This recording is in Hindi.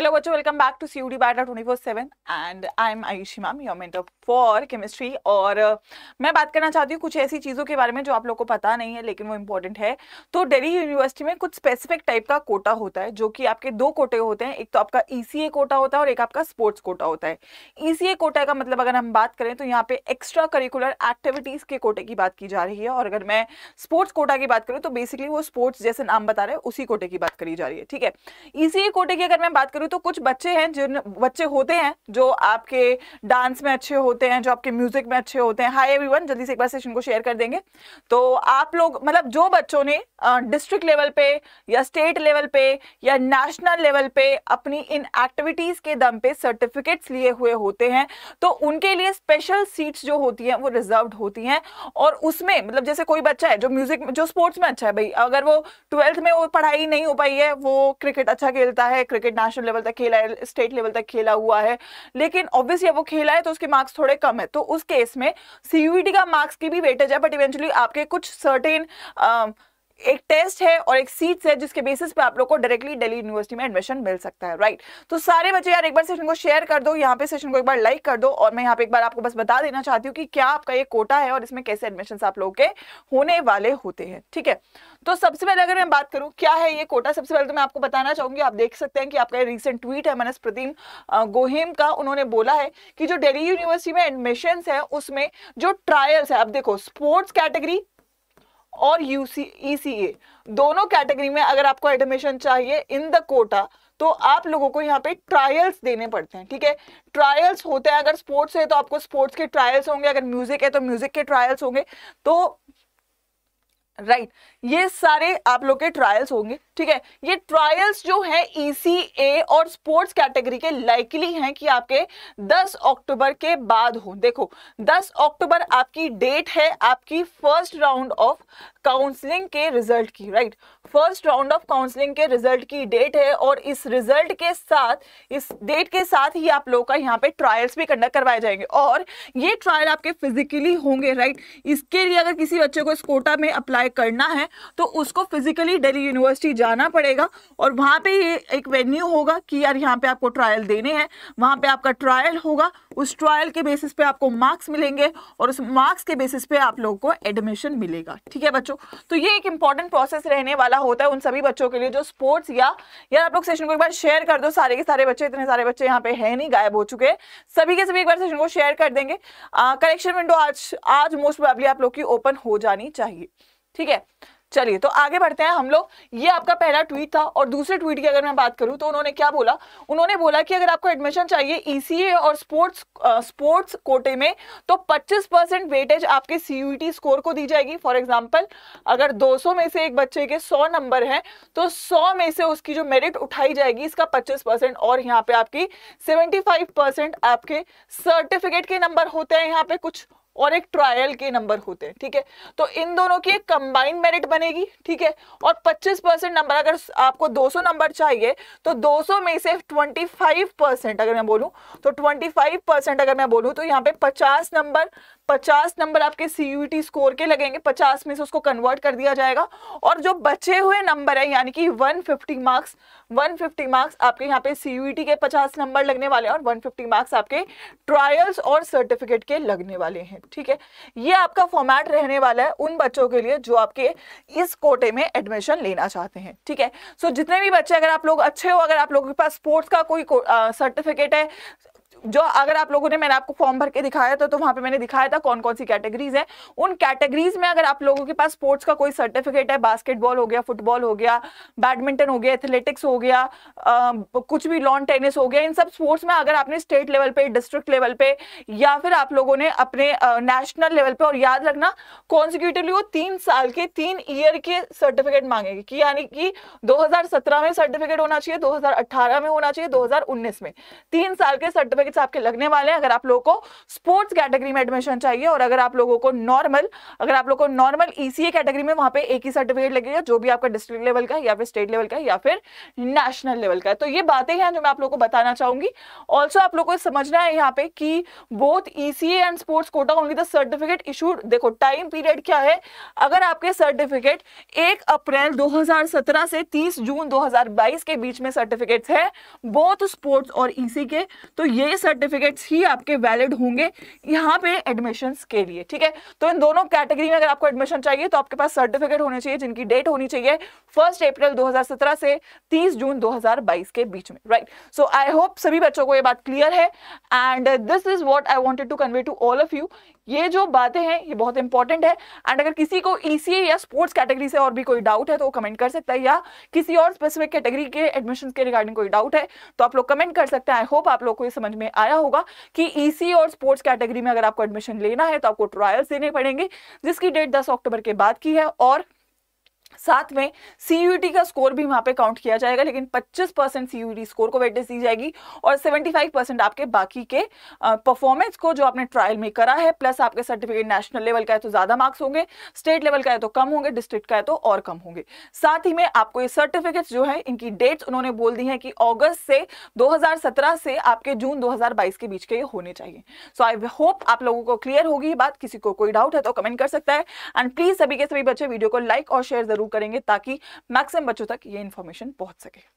हेलो बच्चों welcome back to C U D बाटा twenty four seven and I am Ayushi ma'am your mentor for chemistry और uh, मैं बात करना चाहती हूँ कुछ ऐसी चीज़ों के बारे में जो आप लोग को पता नहीं है लेकिन वो इंपॉर्टेंट है तो दिल्ली यूनिवर्सिटी में कुछ स्पेसिफिक टाइप का कोटा होता है जो कि आपके दो कोटे होते हैं एक तो आपका ई e कोटा होता है और एक आपका स्पोर्ट्स कोटा होता है ई e कोटा का मतलब अगर हम बात करें तो यहाँ पे एक्स्ट्रा करिकुलर एक्टिविटीज़ के कोटे की बात की जा रही है और अगर मैं स्पोर्ट्स कोटा की बात करूँ तो बेसिकली वो स्पोर्ट्स जैसे नाम बता रहे हैं उसी कोटे की बात करी जा रही है ठीक है ई e कोटे की अगर मैं बात करूँ तो कुछ बच्चे हैं जिन बच्चे होते हैं जो आपके डांस में अच्छे होते हैं जो आपके म्यूजिक में अच्छे होते हैं हाई एवरीवन जल्दी से एक बार सेशन को शेयर कर देंगे तो आप लोग मतलब जो बच्चों ने डिस्ट्रिक्ट लेवल पे या स्टेट लेवल पे या नेशनल लेवल पे अपनी इन एक्टिविटीज़ के दम पे सर्टिफिकेट्स लिए हुए होते हैं तो उनके लिए स्पेशल सीट्स जो होती हैं वो रिजर्व होती हैं और उसमें मतलब जैसे कोई बच्चा है जो म्यूजिक जो स्पोर्ट्स में अच्छा है भाई अगर वो ट्वेल्थ में वो पढ़ाई नहीं हो पाई है वो क्रिकेट अच्छा खेलता है क्रिकेट नेशनल लेवल लेवल तक खेला है स्टेट लेवल तक खेला हुआ है लेकिन ऑब्वियसली वो खेला है तो उसके मार्क्स थोड़े कम है तो उस केस में सीयूईटी e का मार्क्स की भी वेटेज है बट इवेंचुअली आपके कुछ सर्टेन एक टेस्ट है और एक सीट्स है जिसके बेसिस पे आप लोग को डायरेक्टली दिल्ली यूनिवर्सिटी में एडमिशन मिल सकता है राइट तो सारे बच्चे यार एक बार सेशन को शेयर कर दो यहाँ पे सेशन को एक बार लाइक कर दो और मैं यहाँ पे एक बार आपको बस बता देना चाहती हूँ कि क्या आपका ये कोटा है और इसमें कैसे एडमिशन आप लोगों के होने वाले होते हैं ठीक है तो सबसे पहले अगर मैं बात करूँ क्या है ये कोटा सबसे पहले तो मैं आपको बताना चाहूंगी आप देख सकते हैं कि आपका रिसेंट ट्वीट है मनस प्रदीम गोहिम का उन्होंने बोला है कि जो डेली यूनिवर्सिटी में एडमिशन है उसमें जो ट्रायल्स है आप देखो स्पोर्ट्स कैटेगरी और यूसी e दोनों कैटेगरी में अगर आपको एडमिशन चाहिए इन द कोटा तो आप लोगों को यहाँ पे ट्रायल्स देने पड़ते हैं ठीक है ट्रायल्स होते हैं अगर स्पोर्ट्स है तो आपको स्पोर्ट्स के ट्रायल्स होंगे अगर म्यूजिक है तो म्यूजिक के ट्रायल्स होंगे तो राइट right. ये सारे आप लोग के ट्रायल्स होंगे ठीक है ये ट्रायल्स जो है ई e और स्पोर्ट्स कैटेगरी के लाइकली हैं कि आपके 10 अक्टूबर के बाद हो देखो 10 अक्टूबर आपकी डेट है आपकी फर्स्ट राउंड ऑफ काउंसलिंग के रिजल्ट की right right? First round of counselling के रिजल्ट की डेट है और इस रिजल्ट के साथ इस डेट के साथ ही आप लोगों का यहाँ पे ट्रायल्स भी कंडक्ट करवाए जाएंगे और ये ट्रायल आपके फिजिकली होंगे राइट इसके लिए अगर किसी बच्चे को इस कोटा में अप्लाई करना है तो उसको फिजिकली डेली यूनिवर्सिटी जाना पड़ेगा और वहाँ पे एक वेन्यू होगा कि यार यहाँ पे आपको ट्रायल देने हैं वहाँ पे आपका ट्रायल होगा उस ट्रायल के बेसिस पे आपको मार्क्स मिलेंगे और उस मार्क्स के बेसिस पे आप लोगों को एडमिशन मिलेगा ठीक है बच्चों तो ये एक इंपॉर्टेंट प्रोसेस रहने वाला होता है उन सभी बच्चों के लिए जो स्पोर्ट्स या यार आप लोग सेशन को एक बार शेयर कर दो सारे के सारे बच्चे इतने सारे बच्चे यहाँ पे है नहीं गायब हो चुके सभी के सभी एक बार सेशन को शेयर कर देंगे कलेक्शन विंडो आज आज मोस्ट प्रॉब्ली आप लोग की ओपन हो जानी चाहिए ठीक है चलिए तो आगे बढ़ते हैं हम लोग ये आपका पहला ट्वीट था और दूसरे ट्वीट की अगर मैं बात करूँ तो उन्होंने क्या बोला उन्होंने बोला कि अगर आपको एडमिशन चाहिए ईसीए e और स्पोर्ट्स स्पोर्ट्स कोटे में तो 25 परसेंट वेटेज आपके सीयूईटी स्कोर e को दी जाएगी फॉर एग्जाम्पल अगर 200 में से एक बच्चे के 100 नंबर हैं तो 100 में से उसकी जो मेरिट उठाई जाएगी इसका 25 परसेंट और यहाँ पे आपकी 75 परसेंट आपके सर्टिफिकेट के नंबर होते हैं यहाँ पे कुछ और एक ट्रायल के नंबर होते हैं ठीक है तो इन दोनों की एक कंबाइंड मेरिट बनेगी ठीक है और 25 परसेंट नंबर अगर आपको 200 नंबर चाहिए तो 200 में से 25 परसेंट अगर मैं बोलूँ तो 25 परसेंट अगर मैं बोलूँ तो यहाँ पे 50 नंबर 50 नंबर आपके सी स्कोर के लगेंगे 50 में से उसको कन्वर्ट कर दिया जाएगा और जो बचे हुए नंबर है यानी कि 150 मार्क्स 150 मार्क्स आपके यहाँ पे सी के 50 नंबर लगने वाले हैं और 150 मार्क्स आपके ट्रायल्स और सर्टिफिकेट के लगने वाले हैं ठीक है ये आपका फॉर्मेट रहने वाला है उन बच्चों के लिए जो आपके इस कोटे में एडमिशन लेना चाहते हैं ठीक है सो so, जितने भी बच्चे अगर आप लोग अच्छे हो अगर आप लोगों के पास स्पोर्ट्स का कोई सर्टिफिकेट है जो अगर आप लोगों ने मैंने आपको फॉर्म भर के दिखाया था तो वहां पे मैंने दिखाया था कौन कौन सी कैटेगरीज हैं उन कैटेगरीज में अगर आप लोगों के पास स्पोर्ट्स का कोई सर्टिफिकेट है बास्केटबॉल हो गया फुटबॉल हो गया बैडमिंटन हो गया एथलेटिक्स हो गया आ, कुछ भी लॉन टेनिस हो गया इन सब स्पोर्ट्स में अगर आपने स्टेट लेवल पे डिस्ट्रिक्ट लेवल पे या फिर आप लोगों ने अपने नेशनल लेवल पे और याद रखना कॉन्सिक्यूटिवली वो तीन साल के तीन ईयर के सर्टिफिकेट मांगेगी कि यानी कि दो में सर्टिफिकेट होना चाहिए दो में होना चाहिए दो में तीन साल के सर्टिफिकेट टारगेट्स आपके लगने वाले हैं अगर आप लोगों को स्पोर्ट्स कैटेगरी में एडमिशन चाहिए और अगर आप लोगों को नॉर्मल अगर आप लोगों को नॉर्मल ईसीए कैटेगरी में वहां पे एक ही सर्टिफिकेट लगेगा जो भी आपका डिस्ट्रिक्ट लेवल का या फिर स्टेट लेवल का या फिर नेशनल लेवल का तो ये बातें हैं जो मैं आप लोग को बताना चाहूंगी ऑल्सो आप लोग को समझना है यहाँ पे कि both ECA and sports quota only the certificate issue देखो टाइम पीरियड क्या है अगर आपके सर्टिफिकेट एक अप्रैल दो से तीस जून दो के बीच में सर्टिफिकेट है बोथ स्पोर्ट्स और ईसी e के तो ये सर्टिफिकेट्स ही आपके वैलिड होंगे यहाँ पे एडमिशन के लिए ठीक है तो इन दोनों कैटेगरी में अगर आपको एडमिशन चाहिए तो आपके पास सर्टिफिकेट होने चाहिए जिनकी डेट होनी चाहिए फर्स्ट अप्रैल 2017 से 30 जून 2022 के बीच में राइट सो आई होप सभी बच्चों को ये बात क्लियर है and this is what I wanted to convey to all of you ये जो बातें हैं ये बहुत इंपॉर्टेंट है एंड अगर किसी को ई e या स्पोर्ट्स कैटेगरी से और भी कोई डाउट है तो वो कमेंट कर सकता है या किसी और स्पेसिफिक कैटेगरी के एडमिशन के रिगार्डिंग कोई डाउट है तो आप लोग कमेंट कर सकते हैं आई होप आप लोग को ये समझ में में आया होगा कि ईसी e और स्पोर्ट्स कैटेगरी में अगर आपको एडमिशन लेना है तो आपको ट्रायल्स देने पड़ेंगे जिसकी डेट दस अक्टूबर के बाद की है और साथ में सी e का स्कोर भी वहां पे काउंट किया जाएगा लेकिन 25 परसेंट सी स्कोर e को वेटेज दी जाएगी और 75 परसेंट आपके बाकी के परफॉर्मेंस को जो आपने ट्रायल में करा है प्लस आपके सर्टिफिकेट नेशनल लेवल का है तो ज़्यादा मार्क्स होंगे स्टेट लेवल का है तो कम होंगे डिस्ट्रिक्ट का है तो और कम होंगे साथ ही में आपको ये सर्टिफिकेट जो है इनकी डेट्स उन्होंने बोल दी है कि ऑगस्ट से दो से आपके जून दो के बीच के होने चाहिए सो आई होप आप लोगों को क्लियर होगी ये बात किसी को कोई डाउट है तो कमेंट कर सकता है एंड प्लीज़ सभी के सभी बच्चे वीडियो को लाइक और शेयर जरूर जरूर करेंगे ताकि मैक्सिमम बच्चों तक ये इन्फॉर्मेशन पहुंच सके